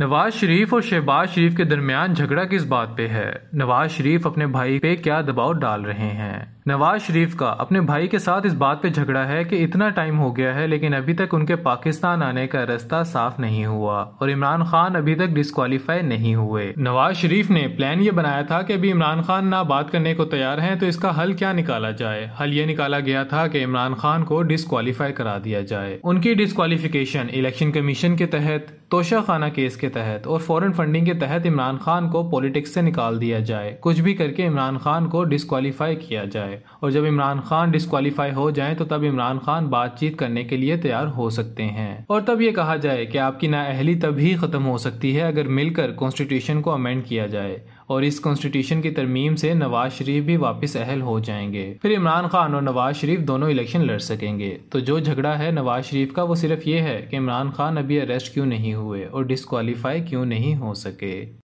नवाज शरीफ और शहबाज शरीफ के दरमियान झगड़ा किस बात पे है नवाज शरीफ अपने भाई पे क्या दबाव डाल रहे हैं नवाज शरीफ का अपने भाई के साथ इस बात पे झगड़ा है कि इतना टाइम हो गया है लेकिन अभी तक उनके पाकिस्तान आने का रास्ता साफ नहीं हुआ और इमरान खान अभी तक डिस्कालीफाई नहीं हुए नवाज शरीफ ने प्लान ये बनाया था कि अभी इमरान खान ना बात करने को तैयार हैं तो इसका हल क्या निकाला जाए हल ये निकाला गया था कि इमरान खान को डिस्कालीफाई करा दिया जाए उनकी डिस्कालीफिकेशन इलेक्शन कमीशन के तहत तोशा खाना केस के तहत और फॉरेन फंडिंग के तहत इमरान खान को पॉलिटिक्स से निकाल दिया जाए कुछ भी करके इमरान खान को डिसक्वालीफाई किया जाए और जब इमरान खान डिसक्वालीफाई हो जाए तो तब इमरान खान बातचीत करने के लिए तैयार हो सकते हैं और तब ये कहा जाए कि आपकी नाअहली तब ही खत्म हो सकती है अगर मिलकर कॉन्स्टिट्यूशन को अमेंड किया जाए और इस कॉन्स्टिट्यूशन की तरमीम से नवाज शरीफ भी वापस अहल हो जाएंगे फिर इमरान खान और नवाज शरीफ दोनों इलेक्शन लड़ सकेंगे तो जो झगड़ा है नवाज शरीफ का वो सिर्फ ये है कि इमरान खान अभी अरेस्ट क्यों नहीं हुए और डिसक्वालीफाई क्यों नहीं हो सके